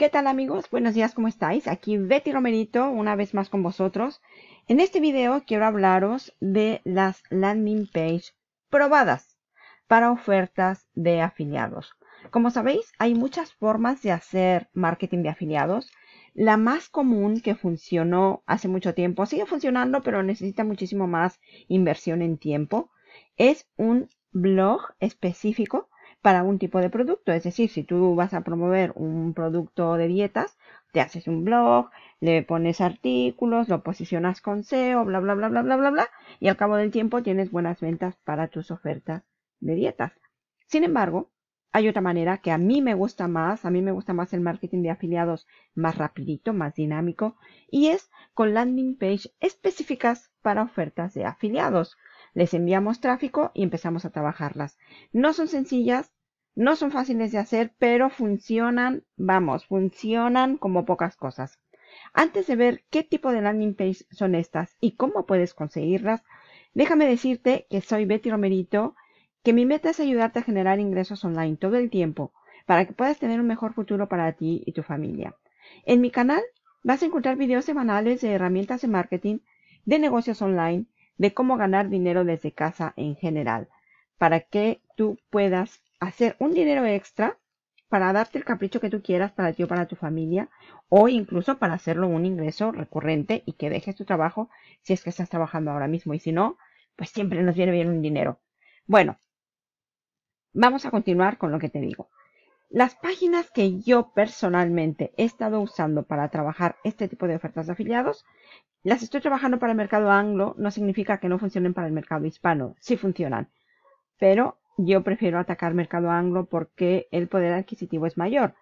¿Qué tal amigos? Buenos días, ¿cómo estáis? Aquí Betty Romerito, una vez más con vosotros. En este video quiero hablaros de las landing page probadas para ofertas de afiliados. Como sabéis, hay muchas formas de hacer marketing de afiliados. La más común que funcionó hace mucho tiempo, sigue funcionando, pero necesita muchísimo más inversión en tiempo, es un blog específico para un tipo de producto. Es decir, si tú vas a promover un producto de dietas, te haces un blog, le pones artículos, lo posicionas con SEO, bla, bla, bla, bla, bla, bla, bla, y al cabo del tiempo tienes buenas ventas para tus ofertas de dietas. Sin embargo, hay otra manera que a mí me gusta más, a mí me gusta más el marketing de afiliados más rapidito, más dinámico, y es con landing page específicas para ofertas de afiliados les enviamos tráfico y empezamos a trabajarlas. No son sencillas, no son fáciles de hacer, pero funcionan, vamos, funcionan como pocas cosas. Antes de ver qué tipo de landing page son estas y cómo puedes conseguirlas, déjame decirte que soy Betty Romerito, que mi meta es ayudarte a generar ingresos online todo el tiempo para que puedas tener un mejor futuro para ti y tu familia. En mi canal vas a encontrar videos semanales de herramientas de marketing, de negocios online, de cómo ganar dinero desde casa en general, para que tú puedas hacer un dinero extra para darte el capricho que tú quieras para ti o para tu familia, o incluso para hacerlo un ingreso recurrente y que dejes tu trabajo si es que estás trabajando ahora mismo y si no, pues siempre nos viene bien un dinero. Bueno, vamos a continuar con lo que te digo. Las páginas que yo personalmente he estado usando para trabajar este tipo de ofertas de afiliados, las estoy trabajando para el mercado anglo, no significa que no funcionen para el mercado hispano, sí funcionan, pero yo prefiero atacar mercado anglo porque el poder adquisitivo es mayor.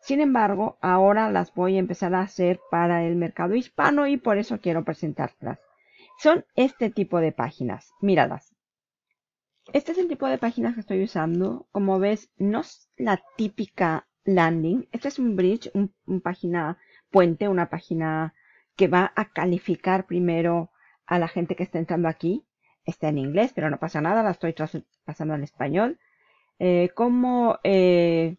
Sin embargo, ahora las voy a empezar a hacer para el mercado hispano y por eso quiero presentarlas. Son este tipo de páginas, míralas. Este es el tipo de páginas que estoy usando. Como ves, no es la típica landing. Este es un bridge, un, página puente, una página que va a calificar primero a la gente que está entrando aquí. Está en inglés, pero no pasa nada, la estoy pasando al español. Eh, como eh,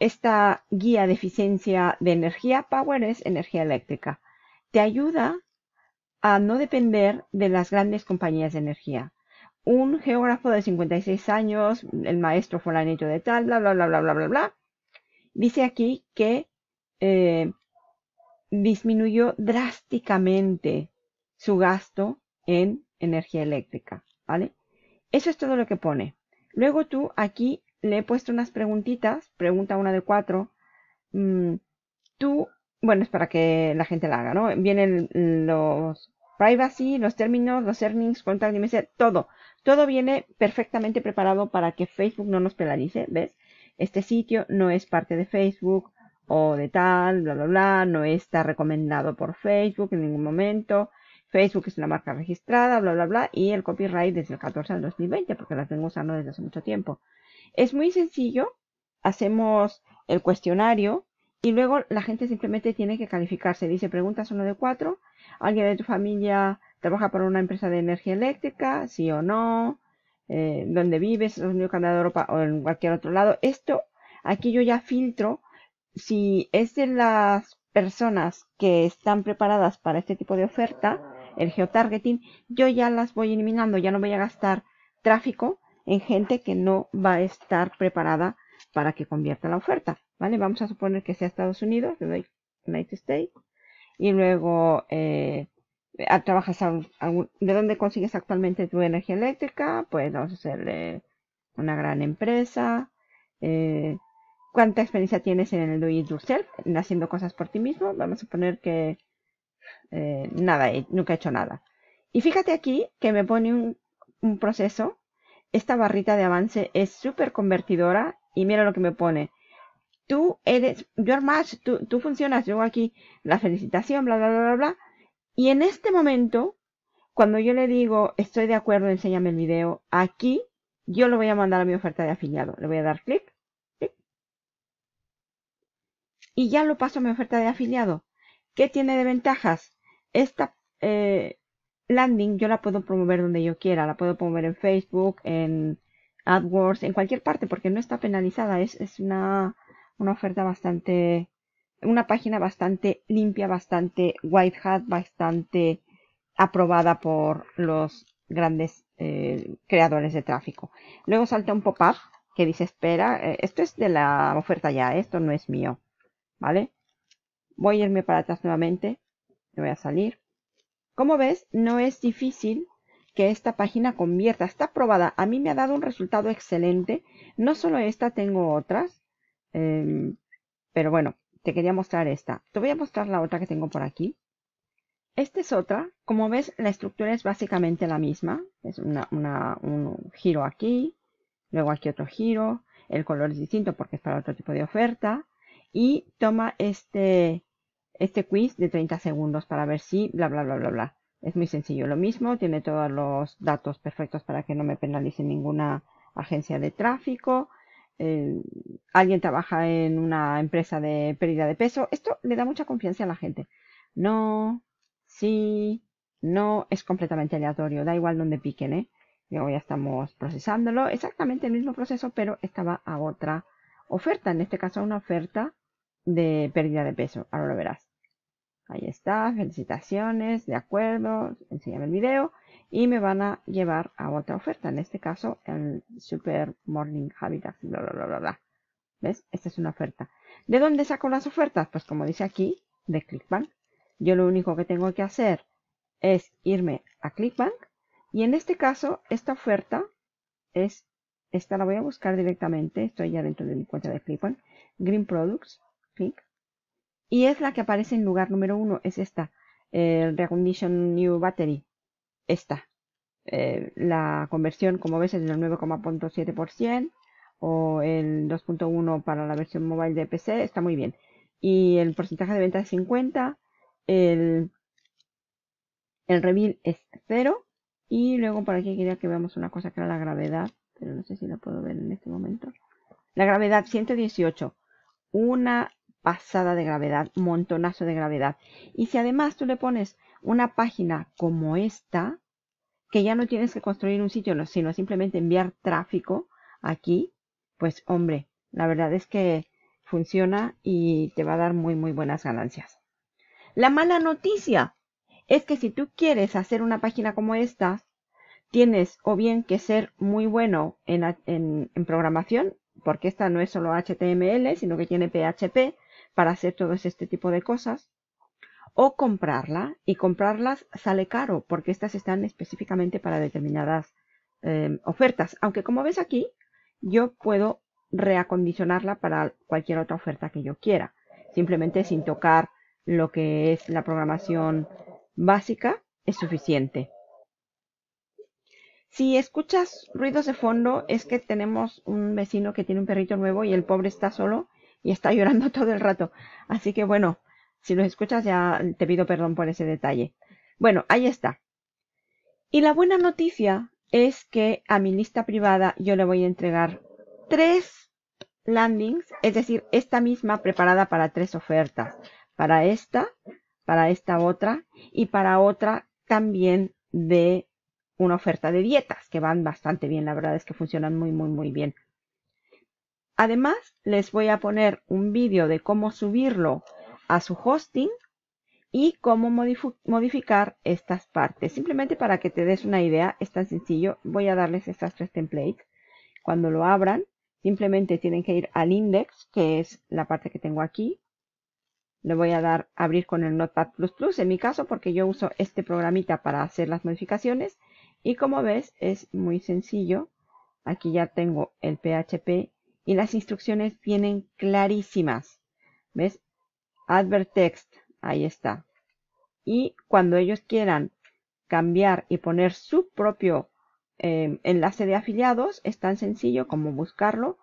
esta guía de eficiencia de energía, Power es energía eléctrica, te ayuda a no depender de las grandes compañías de energía un geógrafo de 56 años, el maestro fulanito de tal, bla, bla, bla, bla, bla, bla, bla, dice aquí que eh, disminuyó drásticamente su gasto en energía eléctrica, ¿vale? Eso es todo lo que pone. Luego tú aquí le he puesto unas preguntitas, pregunta una de cuatro. Mm, tú, bueno, es para que la gente la haga, ¿no? Vienen los privacy, los términos, los earnings, contact, todo. Todo viene perfectamente preparado para que Facebook no nos penalice, ¿ves? Este sitio no es parte de Facebook o de tal, bla, bla, bla, no está recomendado por Facebook en ningún momento. Facebook es una marca registrada, bla, bla, bla, y el copyright desde el 14 al 2020, porque la tengo usando desde hace mucho tiempo. Es muy sencillo, hacemos el cuestionario y luego la gente simplemente tiene que calificarse. Dice preguntas 1 de 4, alguien de tu familia trabaja para una empresa de energía eléctrica, sí o no, eh, dónde vives, Estados Unidos, de Europa o en cualquier otro lado. Esto, aquí yo ya filtro si es de las personas que están preparadas para este tipo de oferta, el geotargeting, yo ya las voy eliminando, ya no voy a gastar tráfico en gente que no va a estar preparada para que convierta la oferta, ¿vale? Vamos a suponer que sea Estados Unidos, le doy United States, y luego eh, trabajas de dónde consigues actualmente tu energía eléctrica, pues vamos a hacerle una gran empresa, eh, cuánta experiencia tienes en el do it yourself, en haciendo cosas por ti mismo, vamos a poner que eh, nada, eh, nunca he hecho nada. Y fíjate aquí que me pone un, proceso, esta barrita de avance es súper convertidora y mira lo que me pone, tú eres, yo más, tú, tú funcionas, yo aquí la felicitación, bla, bla, bla, bla, bla, y en este momento, cuando yo le digo, estoy de acuerdo, enséñame el video, aquí yo lo voy a mandar a mi oferta de afiliado. Le voy a dar clic, Y ya lo paso a mi oferta de afiliado. ¿Qué tiene de ventajas? Esta eh, landing yo la puedo promover donde yo quiera. La puedo promover en Facebook, en AdWords, en cualquier parte, porque no está penalizada. Es, una oferta bastante una página bastante limpia, bastante white hat, bastante aprobada por los grandes eh, creadores de tráfico. Luego salta un pop-up que dice espera, eh, esto es de la oferta ya, esto no es mío, ¿vale? Voy a irme para atrás nuevamente, me voy a salir. Como ves, no es difícil que esta página convierta, está aprobada. A mí me ha dado un resultado excelente. No solo esta, tengo otras. Em, pero bueno, te quería mostrar esta. Te voy a mostrar la otra que tengo por aquí. Esta es otra. Como ves, la estructura es básicamente la misma. Es una, un giro aquí, luego aquí otro giro. El color es distinto porque es para otro tipo de oferta. Y toma este, este quiz de 30 segundos para ver si bla bla bla bla bla. Es muy sencillo. Lo mismo, tiene todos los datos perfectos para que no me penalice ninguna agencia de tráfico alguien trabaja en una empresa de pérdida de peso, esto le da mucha confianza a la gente. No, sí, no, es completamente aleatorio, da igual donde piquen, ¿eh? Luego ya estamos procesándolo, exactamente el mismo proceso, pero estaba a otra oferta, en este caso una oferta de pérdida de peso, ahora lo verás. Ahí está, felicitaciones, de acuerdo, enséñame el video y me van a llevar a otra oferta, en este caso el Super Morning Habitat, bla, bla, bla, bla, ¿Ves? Esta es una oferta. ¿De dónde saco las ofertas? Pues como dice aquí, de Clickbank. Yo lo único que tengo que hacer es irme a Clickbank y en este caso esta oferta es, esta la voy a buscar directamente, estoy ya dentro de mi cuenta de Clickbank, Green Products, click, y es la que aparece en lugar número uno, es esta, el eh, Recondition New Battery. Esta. Eh, la conversión, como ves, es del 9,7% o el 2.1 para la versión mobile de PC, está muy bien. Y el porcentaje de venta es 50, el, el reveal es 0 y luego por aquí quería que veamos una cosa que era la gravedad, pero no sé si la puedo ver en este momento. La gravedad 118, una pasada de gravedad, montonazo de gravedad. Y si además tú le pones una página como esta, que ya no tienes que construir un sitio, sino simplemente enviar tráfico aquí, pues hombre, la verdad es que funciona y te va a dar muy, muy buenas ganancias. La mala noticia es que si tú quieres hacer una página como esta, tienes o bien que ser muy bueno en, en programación, porque esta no es solo HTML, sino que tiene PHP, para hacer todo este tipo de cosas. O comprarla, y comprarlas sale caro, porque estas están específicamente para determinadas em, ofertas. Aunque como ves aquí, yo puedo reacondicionarla para cualquier otra oferta que yo quiera. Simplemente sin tocar lo que es la programación básica es suficiente. Si escuchas ruidos de fondo es que tenemos un vecino que tiene un perrito nuevo y el pobre está solo y está llorando todo el rato. Así que bueno, si los escuchas ya te pido perdón por ese detalle. Bueno, ahí está. Y la buena noticia es que a mi lista privada yo le voy a entregar tres landings, es decir, esta misma preparada para tres ofertas. Para esta, para esta otra y para otra también de una oferta de dietas que van bastante bien. La verdad es que funcionan muy, muy, muy bien. Además, les voy a poner un vídeo de cómo subirlo a su hosting y cómo modificar estas partes. Simplemente para que te des una idea, es tan sencillo. Voy a darles estas tres templates. Cuando lo abran, simplemente tienen que ir al index, que es la parte que tengo aquí. Le voy a dar abrir con el Notepad++, en mi caso, porque yo uso este programita para hacer las modificaciones. Y como ves, es muy sencillo. Aquí ya tengo el PHP y las instrucciones vienen clarísimas. ¿Ves? Advert text. Ahí está. Y cuando ellos quieran cambiar y poner su propio em, enlace de afiliados, es tan sencillo como buscarlo.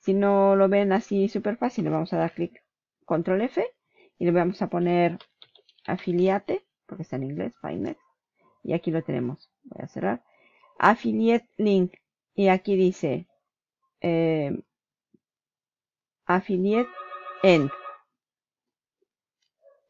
Si no lo ven así súper fácil, le vamos a dar clic control F y le vamos a poner afiliate, porque está en inglés, find Y aquí lo tenemos. Voy a cerrar. Affiliate link. Y aquí dice em, affiliate end.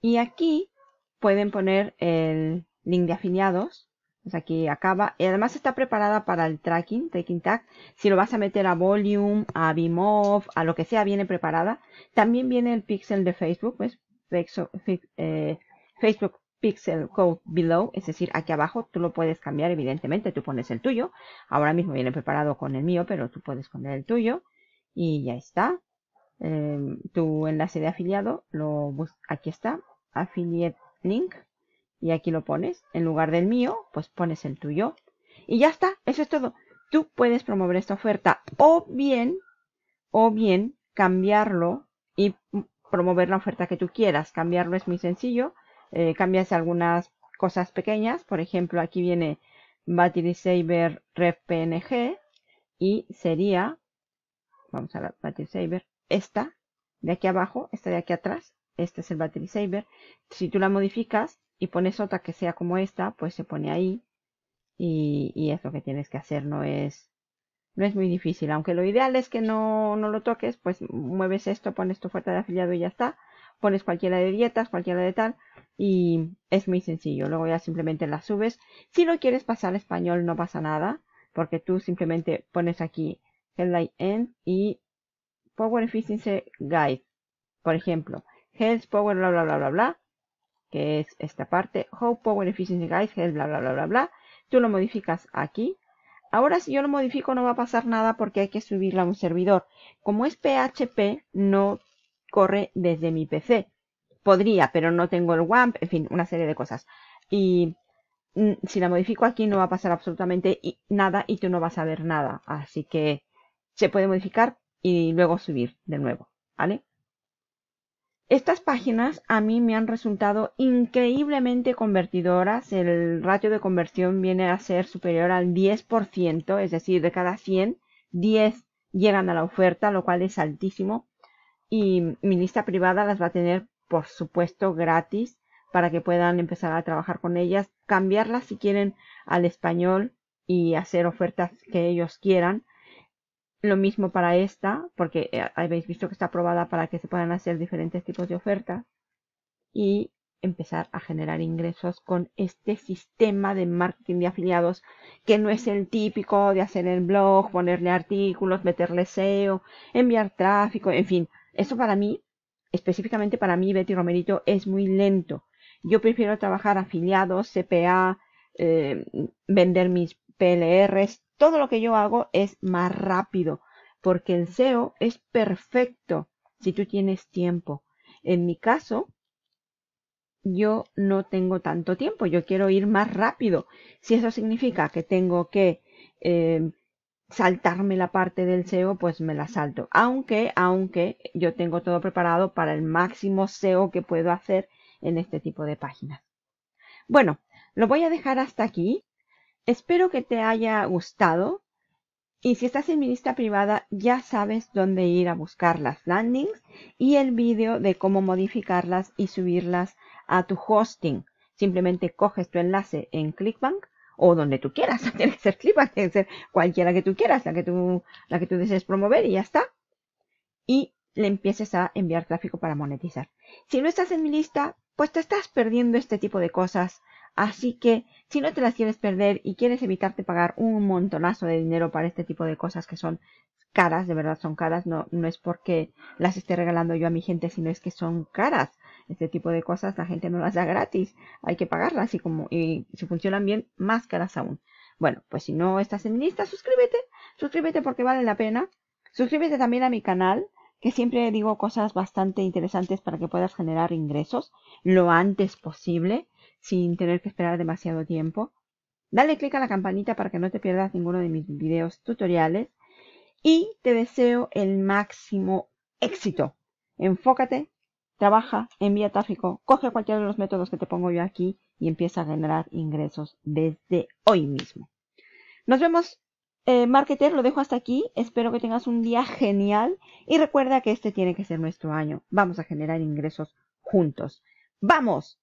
Y aquí pueden poner el link de afiliados. Pues aquí acaba. Y además está preparada para el tracking, tracking tag. Si lo vas a meter a volume, a bimov, a lo que sea, viene preparada. También viene el pixel de Facebook, pues Facebook Pixel Code Below, es decir, aquí abajo tú lo puedes cambiar, evidentemente, tú pones el tuyo. Ahora mismo viene preparado con el mío, pero tú puedes poner el tuyo. Y ya está. Em, tu enlace de afiliado, lo aquí está, affiliate link, y aquí lo pones. En lugar del mío, pues pones el tuyo. Y ya está, eso es todo. Tú puedes promover esta oferta o bien, o bien cambiarlo y mm, promover la oferta que tú quieras. Cambiarlo es muy sencillo. Eh, cambias algunas cosas pequeñas. Por ejemplo, aquí viene Battery Saver Ref PNG y sería, vamos a ver, Battery Saver, esta de aquí abajo, esta de aquí atrás, este es el Battery Saver. Si tú la modificas y pones otra que sea como esta, pues se pone ahí y, es lo que tienes que hacer, no es, no es muy difícil. Aunque lo ideal es que no, lo toques, pues mueves esto, pones tu oferta de afiliado y ya está. Pones cualquiera de dietas, cualquiera de tal, y es muy sencillo. Luego ya simplemente la subes. Si no quieres pasar al español no pasa nada, porque tú simplemente pones aquí headline end y Power Efficiency Guide, por ejemplo, Health Power bla bla bla bla bla, que es esta parte, How Power Efficiency Guide, Health bla bla bla bla bla, tú lo modificas aquí. Ahora si yo lo modifico no va a pasar nada porque hay que subirla a un servidor. Como es PHP, no corre desde mi PC. Podría, pero no tengo el WAMP, en fin, una serie de cosas. Y mm, si la modifico aquí no va a pasar absolutamente nada y tú no vas a ver nada. Así que se puede modificar y luego subir de nuevo, ¿vale? Estas páginas a mí me han resultado increíblemente convertidoras. El ratio de conversión viene a ser superior al 10%, es decir, de cada 100, 10 llegan a la oferta, lo cual es altísimo. Y mi lista privada las va a tener, por supuesto, gratis para que puedan empezar a trabajar con ellas, cambiarlas si quieren al español y hacer ofertas que ellos quieran lo mismo para esta, porque eh, habéis visto que está aprobada para que se puedan hacer diferentes tipos de ofertas y empezar a generar ingresos con este sistema de marketing de afiliados que no es el típico de hacer el blog, ponerle artículos, meterle SEO, enviar tráfico, en fin. Eso para mí, específicamente para mí, Betty Romerito, es muy lento. Yo prefiero trabajar afiliados, CPA, eh, vender mis PLRs, todo lo que yo hago es más rápido, porque el SEO es perfecto si tú tienes tiempo. En mi caso, yo no tengo tanto tiempo, yo quiero ir más rápido. Si eso significa que tengo que em, saltarme la parte del SEO, pues me la salto. Aunque, aunque yo tengo todo preparado para el máximo SEO que puedo hacer en este tipo de páginas. Bueno, lo voy a dejar hasta aquí. Espero que te haya gustado. Y si estás en mi lista privada, ya sabes dónde ir a buscar las landings y el vídeo de cómo modificarlas y subirlas a tu hosting. Simplemente coges tu enlace en ClickBank o donde tú quieras. Tiene que ser ClickBank, tiene que ser cualquiera que tú quieras, la que tú, la que tú desees promover y ya está. Y le empieces a enviar tráfico para monetizar. Si no estás en mi lista, pues te estás perdiendo este tipo de cosas Así que si no te las quieres perder y quieres evitarte pagar un montonazo de dinero para este tipo de cosas que son caras, de verdad son caras, no, es porque las esté regalando yo a mi gente, sino es que son caras. Este tipo de cosas la gente no las da gratis, hay que pagarlas y como y si funcionan bien, más caras aún. Bueno, pues si no estás en lista, suscríbete, suscríbete porque vale la pena. Suscríbete también a mi canal, que siempre digo cosas bastante interesantes para que puedas generar ingresos lo antes posible sin tener que esperar demasiado tiempo. Dale click a la campanita para que no te pierdas ninguno de mis videos tutoriales. Y te deseo el máximo éxito. Enfócate, trabaja, envía tráfico, coge cualquiera de los métodos que te pongo yo aquí y empieza a generar ingresos desde hoy mismo. Nos vemos, eh, marketer, lo dejo hasta aquí. Espero que tengas un día genial y recuerda que este tiene que ser nuestro año. Vamos a generar ingresos juntos. ¡Vamos!